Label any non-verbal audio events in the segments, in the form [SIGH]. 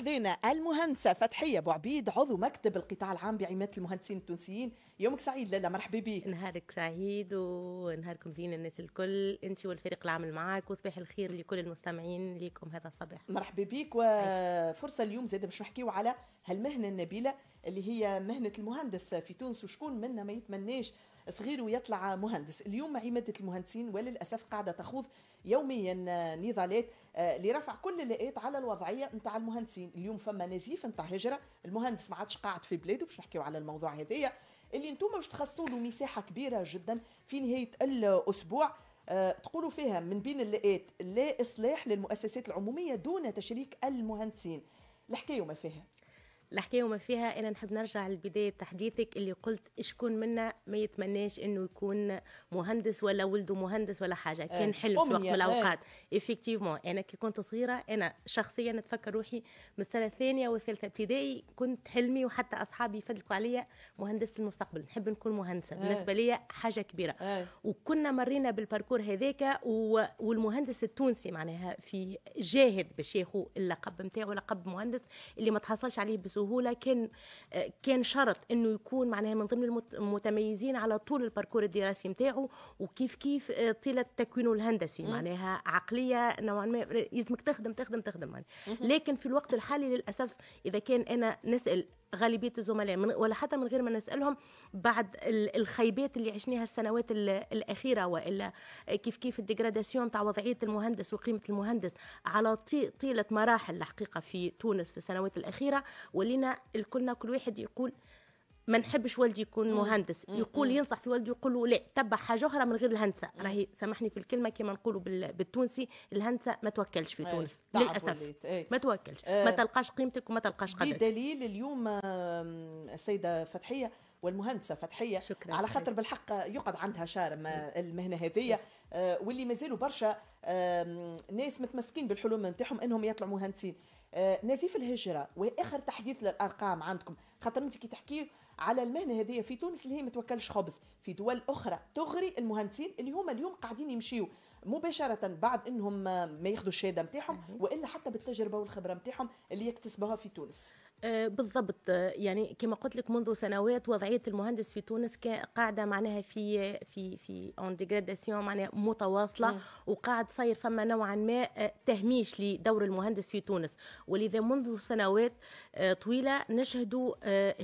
حضرنا المهندسه فتحيه ابو عبيد عضو مكتب القطاع العام بعماده المهندسين التونسيين يومك سعيد لالا مرحبا بك نهارك سعيد ونهاركم زين الناس الكل انت والفريق العمل معك وصباح الخير لكل المستمعين ليكم هذا الصباح مرحبا بك وفرصه اليوم زاد باش نحكيو على هالمهنه النبيله اللي هي مهنه المهندس في تونس وشكون منا ما يتمناش صغير ويطلع مهندس اليوم معي مادة المهندسين وللأسف قاعدة تخوض يوميا آه، نضالات آه، لرفع كل اللقيت على الوضعية نتاع المهندسين اليوم فما نزيف نتاع هجرة المهندس ما عادش قاعد في بلاده باش نحكيو على الموضوع هذايا اللي انتم باش تخصوا له مساحة كبيرة جدا في نهاية الأسبوع آه، تقولوا فيها من بين اللقيت لا إصلاح للمؤسسات العمومية دون تشريك المهندسين الحكاية ما فيها الحكايه وما فيها انا نحب نرجع لبدايه تحديثك اللي قلت شكون منا ما يتمناش انه يكون مهندس ولا ولده مهندس ولا حاجه آه، كان حلم في وقت من آه. الاوقات افكتيفمون انا كي كنت صغيره انا شخصيا نتفكر روحي من السنه الثانيه والثالثه ابتدائي كنت حلمي وحتى اصحابي يفدلكوا عليا مهندسه المستقبل نحب نكون مهندسه آه. بالنسبه لي حاجه كبيره أي. وكنا مرينا بالباركور هذاك والمهندس التونسي معناها في جاهد باش ياخذ اللقب نتاعو لقب مهندس اللي ما تحصلش عليه بسهوله بسهوله كان كان شرط انه يكون معناها من ضمن المتميزين على طول الباركور الدراسي نتاعه وكيف كيف طيله تكوينه الهندسي معناها عقليه نوعا ما يزمك تخدم تخدم تخدم معناها. لكن في الوقت الحالي للاسف اذا كان انا نسال غالبيه الزملاء من ولا حتى من غير ما نسالهم بعد الخيبات اللي عشناها السنوات الاخيره والا كيف كيف الديجراداسيون تاع وضعيه المهندس وقيمه المهندس على طيله مراحل الحقيقه في تونس في السنوات الاخيره ولينا الكلنا كل واحد يقول ما نحبش ولدي يكون مهندس يقول ينصح في والدي يقول له لا تبع حاجه اخرى من غير الهندسه راهي سامحني في الكلمه كما نقولوا بالتونسي الهندسه ما توكلش في إيه، تونس للاسف إيه. ما توكلش آه. ما تلقاش قيمتك وما تلقاش قدرك بدليل اليوم السيده فتحيه والمهندسه فتحيه شكرا على خاطر بالحق يقعد عندها شارم المهنه هذه آه، واللي مازالوا برشا ناس متمسكين بالحلم نتاعهم انهم يطلعوا مهندسين آه، نزيف الهجره واخر تحديث للارقام عندكم خاطر انت كي تحكي على المهنه هذه في تونس اللي هي ما توكلش خبز في دول اخرى تغري المهندسين اللي هما اليوم قاعدين يمشيو مباشره بعد انهم ما ياخذوا الشهاده نتاعهم والا حتى بالتجربه والخبره نتاعهم اللي يكتسبوها في تونس آه، بالضبط يعني كما قلت لك منذ سنوات وضعيه المهندس في تونس قاعده معناها في في في اون ديغراداسيون معناها متواصله وقاعد صاير فما نوعا ما آه، تهميش لدور المهندس في تونس ولذا منذ سنوات آه، طويله نشهد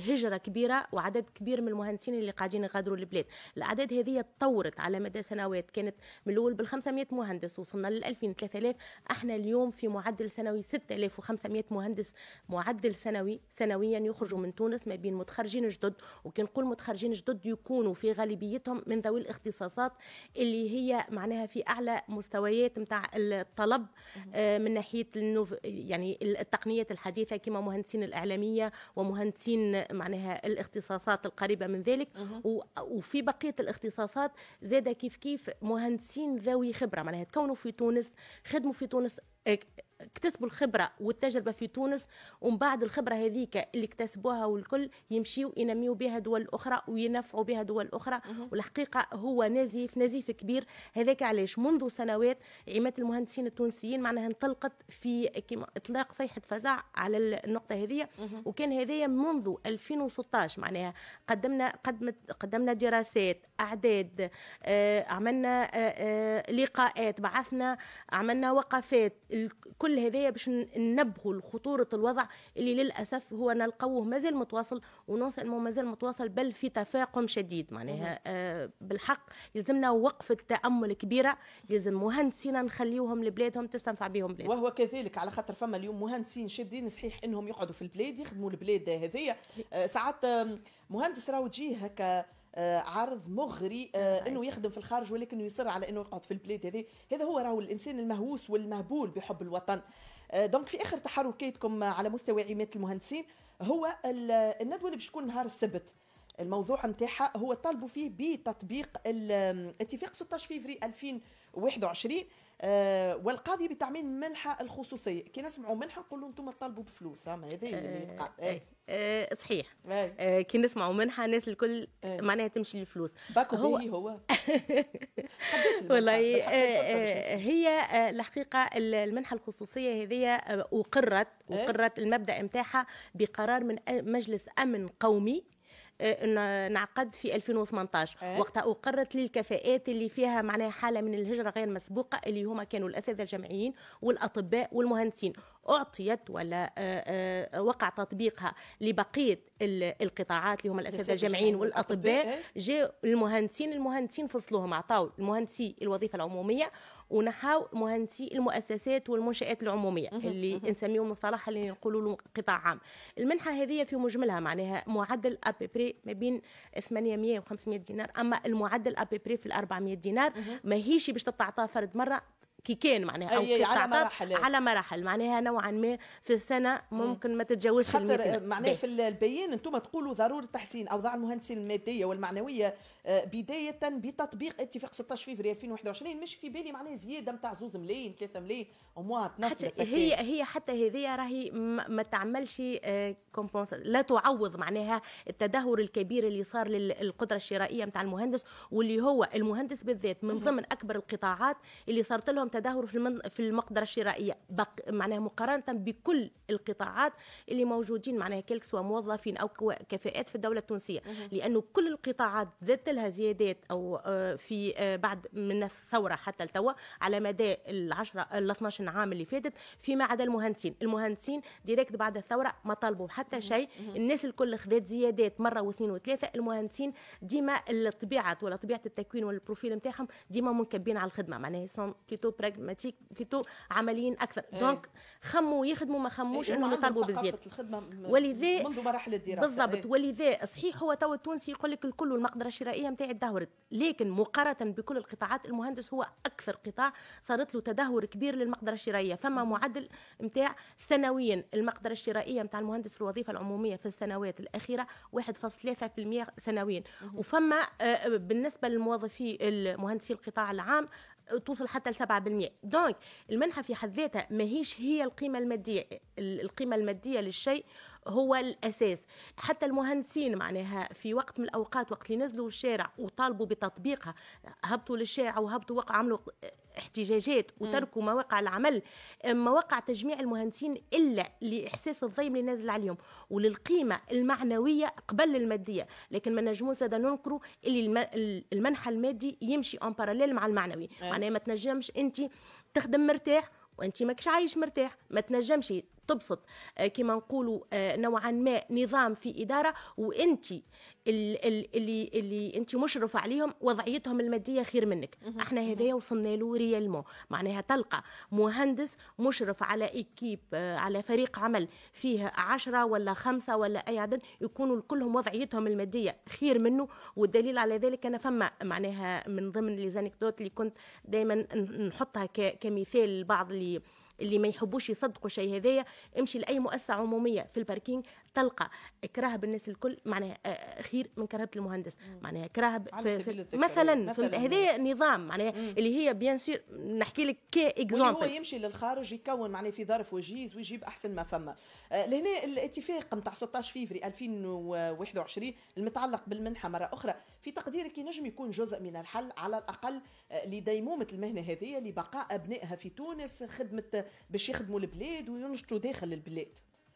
هجره كبيره وعدد كبير من المهندسين اللي قاعدين يغادروا البلاد الاعداد هذه تطورت على مدى سنوات كانت من الاول بال 500 مهندس وصلنا لل 2000 3000 احنا اليوم في معدل سنوي 6500 مهندس معدل سنوي ثانوي سنويا يخرجوا من تونس ما بين متخرجين جدد وكي نقول متخرجين جدد يكونوا في غالبيتهم من ذوي الاختصاصات اللي هي معناها في اعلى مستويات نتاع الطلب آه، من ناحيه يعني التقنيات الحديثه كما مهندسين الاعلاميه ومهندسين معناها الاختصاصات القريبه من ذلك وفي بقيه الاختصاصات زاد كيف كيف مهندسين ذوي خبره معناها تكونوا في تونس خدموا في تونس آه، اكتسبوا الخبره والتجربه في تونس ومن بعد الخبره هذيك اللي اكتسبوها والكل يمشيوا ينميوا بها دول اخرى وينفعوا بها دول اخرى والحقيقه هو نزيف نزيف كبير هذاك علاش منذ سنوات عماد المهندسين التونسيين معناها انطلقت في اطلاق صيحه فزع على النقطه هذه وكان هذايا منذ 2016 معناها قدمنا قدمت قدمنا دراسات اعداد آه، عملنا آه، آه، لقاءات بعثنا عملنا وقفات كل كل هذايا باش ننبهوا لخطوره الوضع اللي للاسف هو نلقوه مازال متواصل ونون سيلمون مازال متواصل بل في تفاقم شديد معناها آه بالحق يلزمنا وقفه تامل كبيره يلزم مهندسينا نخليوهم لبلادهم تستنفع بهم بلادهم وهو كذلك على خاطر فما اليوم مهندسين شادين صحيح انهم يقعدوا في البلاد يخدموا البلاد هذيا آه ساعات مهندس راهو تجيه هكا آه، عرض مغري آه، أيوة، أيوة. انه يخدم في الخارج ولكن يصر على انه يقعد في البلاد هذه هذا هو راهو الانسان المهووس والمهبول بحب الوطن آه، دونك في اخر تحركاتكم على مستوى عماده المهندسين هو الندوه اللي باش تكون نهار السبت الموضوع نتاعها هو طالبوا فيه بتطبيق اتفاق 16 فيفري 2021 آه، والقاضي بتعميم منحه الخصوصيه كي نسمعوا منحه نقولوا انتم تطالبوا بفلوس هذا هي اللي يتقال آه، آه، إيه. صحيح إيه. كي نسمعوا منحه الناس الكل إيه. معناها تمشي للفلوس باكو هو هو [LAUGHS] والله هي الحقيقه المنحه الخصوصيه هذه اقرت اقرت المبدا نتاعها بقرار من مجلس امن قومي انعقد في 2018 أه؟ وقتها اقرت لي الكفاءات اللي فيها معناها حاله من الهجره غير مسبوقه اللي هما كانوا الاساتذه الجامعيين والاطباء والمهندسين أعطيت ولا آه، آه، وقع تطبيقها لبقية القطاعات اللي هم الأساتذة الجامعيين والأطباء إيه؟ جاء المهندسين المهندسين فصلوهم عطاو المهندسي الوظيفة العمومية ونحاو مهندسي المؤسسات والمنشآت العمومية اللي نسميهم مصطلح اللي نقولوا له قطاع عام المنحة هذه في مجملها معناها معدل أبيبري ما بين 800 و 500 دينار أما المعدل أبيبري في ال 400 دينار ماهيش باش تتعطى فرد مرة كي كان معناها او أي على مراحل على مراحل معناها نوعا ما في السنه ممكن ما تتجاوزش خاطر آه، معناها في البيان انتم تقولوا ضروره تحسين اوضاع المهندسين الماديه والمعنويه آه، بدايه بتطبيق اتفاق 16 فيفري 2021 مش في بالي معناها زياده نتاع زوز ملايين 3 ملايين وموا حتى هي هي حتى هذه راهي ما تعملش آه، لا تعوض معناها التدهور الكبير اللي صار للقدره الشرائيه نتاع المهندس واللي هو المهندس بالذات من ضمن اكبر القطاعات اللي صارت لهم تدهور في في المقدره الشرائيه معناها مقارنه بكل القطاعات اللي موجودين معناها كلك سواء موظفين او كفاءات في الدوله التونسيه لانه كل القطاعات زادت لها زيادات او آه، في آه، بعد من الثوره حتى لتوا على مدى ال10 ال 12 عام اللي فاتت فيما عدا المهندسين المهندسين ديريكت بعد الثوره ما طلبوا حتى شيء الناس الكل خذات زيادات مره واثنين وثلاثه المهندسين ديما الطبيعه ولا طبيعه التكوين والبروفيل نتاعهم ديما منكبين على الخدمه معناها سون بليتو براغماتيك بليتو عمليين اكثر أي. دونك خموا يخدموا ما خموش انهم يطالبوا بزياده ولذا منذ مراحل الدراسه بالضبط إيه. ولذا صحيح هو تو التونسي يقول لك الكل والمقدره الشرائيه نتاعي تدهورت لكن مقارنه بكل القطاعات المهندس هو اكثر قطاع صارت له تدهور كبير للمقدره الشرائيه فما إيه. معدل نتاع سنويا المقدره الشرائيه نتاع المهندس في الوظيفه العموميه في السنوات الاخيره 1.3% سنويا وفما آه، آه، بالنسبه للموظفي المهندسي القطاع العام توصل حتى ل 7% دونك المنحه في حد ذاتها ماهيش هي القيمه الماديه القيمه الماديه للشيء هو الاساس حتى المهندسين معناها في وقت من الاوقات وقت اللي نزلوا الشارع وطالبوا بتطبيقها هبطوا للشارع وهبطوا وقع عملوا احتجاجات وتركوا مواقع العمل مواقع تجميع المهندسين الا لاحساس الضيم اللي نازل عليهم وللقيمه المعنويه قبل الماديه لكن ما نجموش زاد ننكروا اللي المنحى المادي يمشي اون باراليل مع المعنوي معناها ما تنجمش انت تخدم مرتاح وانت ماكش عايش مرتاح ما تنجمش تبسط آه، كما نقولوا آه، نوعا ما نظام في اداره وانت اللي اللي انت مشرف عليهم وضعيتهم الماديه خير منك احنا هذايا وصلنا له ريالمون معناها تلقى مهندس مشرف على ايكيب آه، على فريق عمل فيه عشرة ولا خمسة ولا اي عدد يكونوا كلهم وضعيتهم الماديه خير منه والدليل على ذلك انا فما معناها من ضمن لي زانكدوت اللي كنت دائما نحطها كمثال لبعض اللي اللي ما يحبوش يصدقوا شيء هذايا امشي لاي مؤسسه عموميه في الباركينج تلقى كراهه بالناس الكل معناها آه، آه، خير من كراهه المهندس معناها كراهه مثلا هذا نظام معناها اللي هي بيان سور نحكي لك كي اكزومبل هو يمشي للخارج يكون معناها في ظرف وجيز ويجيب احسن ما فما آه، لهنا الاتفاق نتاع 16 فيفري 2021 المتعلق بالمنحه مره اخرى في تقديرك ينجم يكون جزء من الحل على الاقل لديمومه المهنه هذه لبقاء ابنائها في تونس خدمه باش يخدموا البلاد وينشطوا داخل البلاد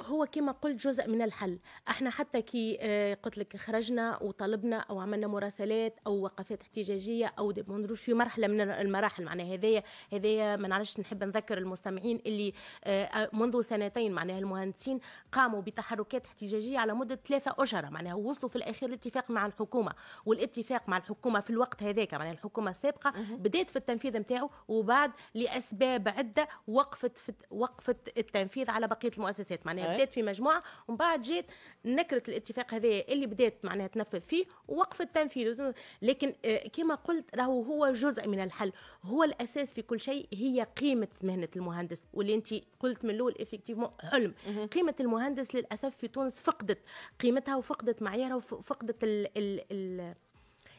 هو كما قلت جزء من الحل احنا حتى كي آه، قلت لك خرجنا وطلبنا او عملنا مراسلات او وقفات احتجاجيه او ديموندروش في مرحله من المراحل معناها هذايا هذايا ما نعرفش نحب نذكر المستمعين اللي آه، آه، منذ سنتين معناها المهندسين قاموا بتحركات احتجاجيه على مده ثلاثة اشهر معناها وصلوا في الاخير الاتفاق مع الحكومه والاتفاق مع الحكومه في الوقت هذاك معناها الحكومه السابقه بدات في التنفيذ نتاعو وبعد لاسباب عده وقفت وقفت التنفيذ على بقيه المؤسسات معناها بدات في مجموعه ومن بعد جات نكره الاتفاق هذا اللي بدات معناها تنفذ فيه ووقف التنفيذ لكن آه، كما قلت راهو هو جزء من الحل هو الاساس في كل شيء هي قيمه مهنه المهندس واللي انت قلت من الاول افكتيفمون حلم قيمه المهندس للاسف في تونس فقدت قيمتها وفقدت معيارها وفقدت ال ال ال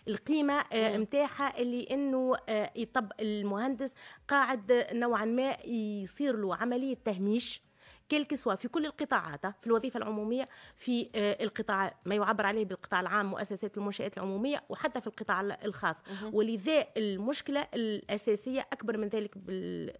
القيمة نتاعها آه، اللي انه آه، يطب المهندس قاعد نوعا ما يصير له عملية تهميش كل سوا في كل القطاعات آه، في الوظيفه العموميه في آه، القطاع ما يعبر عليه بالقطاع العام مؤسسات المنشات العموميه وحتى في القطاع الخاص ولذا المشكله الاساسيه اكبر من ذلك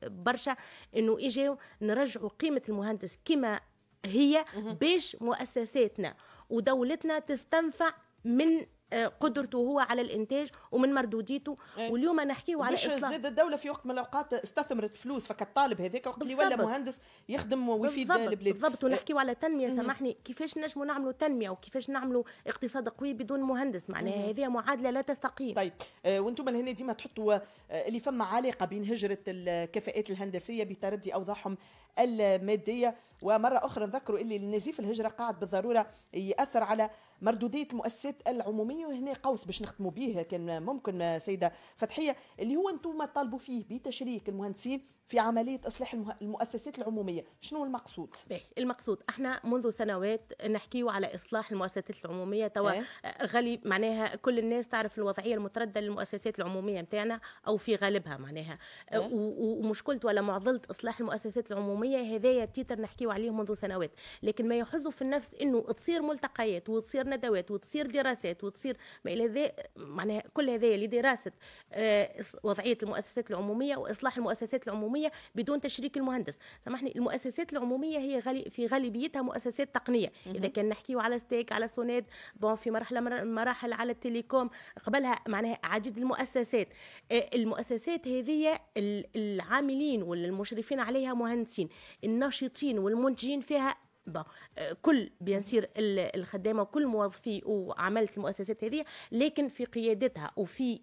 برشا انه اجوا نرجعوا قيمه المهندس كما هي باش مؤسساتنا ودولتنا تستنفع من آه، قدرته هو على الانتاج ومن مردوديته أيه. واليوم نحكيو على مش زاد الدوله في وقت من الاوقات استثمرت فلوس الطالب هذاك وقت اللي ولا مهندس يخدم ويفيد البلاد بالضبط ونحكيو على تنميه سامحني كيفاش نجموا نعملوا تنميه وكيفاش نعملوا اقتصاد قوي بدون مهندس معناها هذه معادله لا تستقيم طيب آه، وانتم لهنا ديما تحطوا آه، اللي فما علاقه بين هجره الكفاءات الهندسيه بتردي اوضاعهم الماديه ومرة أخرى نذكروا اللي النزيف الهجرة قاعد بالضرورة يأثر على مردودية المؤسسات العمومية وهنا قوس باش نختموا به كان ممكن سيدة فتحية اللي هو أنتم طالبوا فيه بتشريك المهندسين في عملية إصلاح المؤسسات العمومية شنو المقصود؟ المقصود احنا منذ سنوات نحكيو على إصلاح المؤسسات العمومية توا اه؟ غالي معناها كل الناس تعرف الوضعية المتردة للمؤسسات العمومية متاعنا أو في غالبها معناها اه؟ ومشكلة ولا معضلة إصلاح المؤسسات العمومية الحكوميه هذايا تيتر نحكيو عليهم منذ سنوات لكن ما يحظ في النفس انه تصير ملتقيات وتصير ندوات وتصير دراسات وتصير ما الى ذا معناها كل هذايا لدراسه آه، وضعيه المؤسسات العموميه واصلاح المؤسسات العموميه بدون تشريك المهندس سامحني المؤسسات العموميه هي غالي في غالبيتها مؤسسات تقنيه اذا كان نحكيو على ستيك على سوناد بون في مرحله من مراحل على التليكوم قبلها معناها عديد المؤسسات آه، المؤسسات هذه العاملين والمشرفين عليها مهندسين الناشطين والمنتجين فيها با كل بينصير الخدامه وكل موظفي وعملت المؤسسات هذه لكن في قيادتها وفي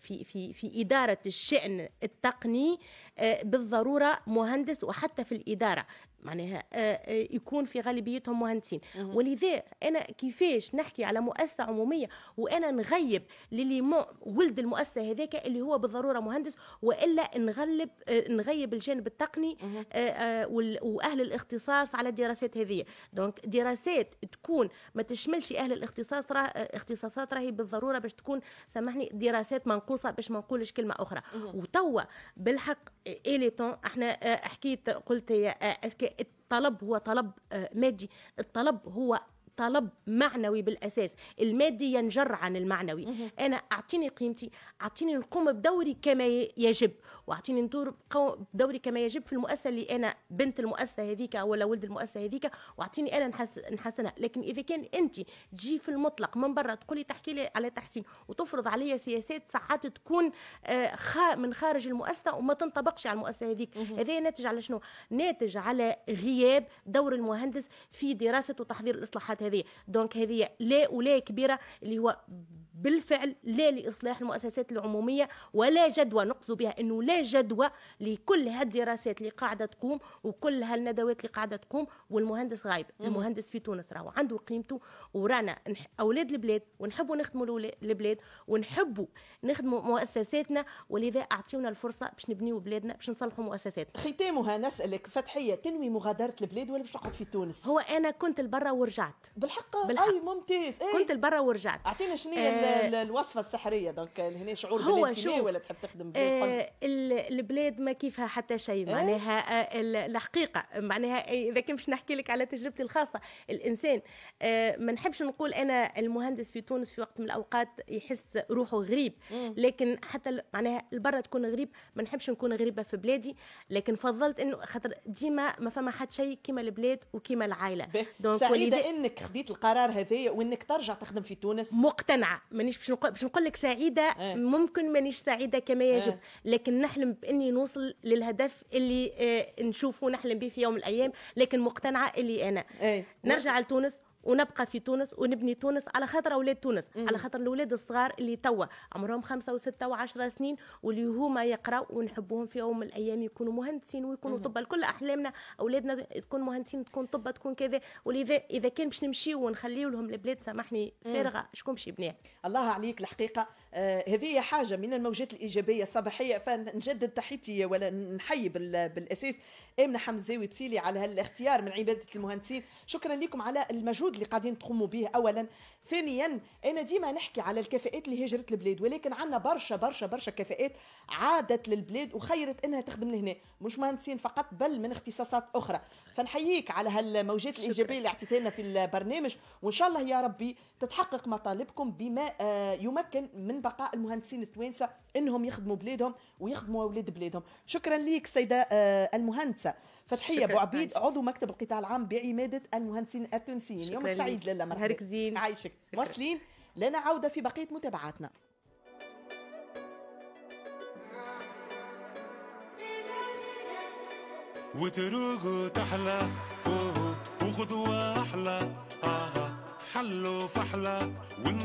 في في في اداره الشان التقني آه، بالضروره مهندس وحتى في الاداره معناها آه، آه، يكون في غالبيتهم مهندسين ولذا انا كيفاش نحكي على مؤسسه عموميه وانا نغيب للي ولد المؤسسه هذاك اللي هو بالضروره مهندس والا نغلب آه، نغيب الجانب التقني واهل الاختصاص على الدراسات هذه دونك دراسات تكون ما تشملش اهل الاختصاص راه اختصاصات راهي بالضروره باش تكون سامحني دراسات منقوصه باش ما نقولش كلمه اخرى وتوا بالحق الي تون احنا حكيت قلت يا اسكي الطلب هو طلب آه، مادي الطلب هو طلب معنوي بالاساس المادي ينجر عن المعنوي انا اعطيني قيمتي اعطيني نقوم بدوري كما يجب واعطيني ندور دوري كما يجب في المؤسسه اللي انا بنت المؤسسه هذيك ولا ولد المؤسسه هذيك واعطيني انا نحس نحسنها لكن اذا كان انت تجي في المطلق من برا تقولي تحكي لي على تحسين وتفرض عليا سياسات ساعات تكون آه، من خارج المؤسسه وما تنطبقش على المؤسسه هذيك هذا ناتج على شنو ناتج على غياب دور المهندس في دراسه وتحضير الاصلاحات هذه دونك هذه لا ولا كبيره اللي هو بالفعل لا لاصلاح المؤسسات العموميه ولا جدوى نقصد بها انه لا جدوى لكل هالدراسات اللي قاعده تقوم وكل هالندوات اللي قاعده تقوم والمهندس غايب المهندس في تونس راهو عنده قيمته ورانا اولاد البلاد ونحبوا نخدموا البلاد ونحبوا نخدموا مؤسساتنا ولذا اعطيونا الفرصه باش نبنيو بلادنا باش نصلحوا مؤسساتنا ختامها نسالك فتحيه تنوي مغادره البلاد ولا باش تقعد في تونس هو انا كنت لبرا ورجعت بالحق, بالحق. اي ممتاز أي. كنت لبرا ورجعت اعطينا شنو هي آه الوصفه السحريه دونك هنا شعور هو ولا تحب تخدم بيه آه البلاد ما كيفها حتى شيء إيه؟ معناها آه، الحقيقه معناها اذا كان باش نحكي لك على تجربتي الخاصه الانسان آه، ما نحبش نقول انا المهندس في تونس في وقت من الاوقات يحس روحه غريب لكن حتى معناها البرة تكون غريب ما نحبش نكون غريبه في بلادي لكن فضلت انه خاطر ديما ما فما حتى شيء كيما البلاد وكيما العائله دونك سعيده انك خذيت القرار هذايا وانك ترجع تخدم في تونس مقتنعه مانيش باش نقول باش نقول لك سعيده إيه. ممكن مانيش سعيده كما إيه. يجب لكن نحن نحلم باني نوصل للهدف اللي آه، نشوفه نحلم به في يوم من الايام لكن مقتنعه اللي انا أي. نرجع لتونس ونبقى في تونس ونبني تونس على خاطر اولاد تونس مم. على خاطر الاولاد الصغار اللي توا عمرهم خمسة وستة وعشرة سنين واللي هما يقراوا ونحبوهم في يوم من الايام يكونوا مهندسين ويكونوا طب كل احلامنا اولادنا تكون مهندسين تكون طب تكون كذا ولذا اذا كان باش نمشيو ونخليو لهم البلاد سامحني فارغه شكون باش يبنيها الله عليك الحقيقه آه هذه حاجه من الموجات الايجابيه الصباحيه فنجدد تحيتي ولا نحيي بالاساس امنه حمزاوي بسيلي على هالاختيار من عباده المهندسين شكرا لكم على المجهود اللي قاعدين تقوموا به اولا ثانيا انا ديما نحكي على الكفاءات اللي هجرت البلاد ولكن عندنا برشا برشا برشا كفاءات عادت للبلاد وخيرت انها تخدم لهنا مش مهندسين فقط بل من اختصاصات اخرى فنحييك على هالموجات الايجابيه اللي اعطيتينا في البرنامج وان شاء الله يا ربي تتحقق مطالبكم بما آه، يمكن من بقاء المهندسين التوانسه انهم يخدموا بلادهم ويخدموا اولاد بلادهم شكرا ليك سيده آه، المهندسه فتحيه ابو عبيد عضو مكتب القطاع العام بعماده المهندسين التونسيين يومك سعيد لالا مرحبا نهارك زين عايشك واصلين لنا عوده في بقيه متابعاتنا وتروقوا تحلى وغدوة أحلى آه فحلوا فحلى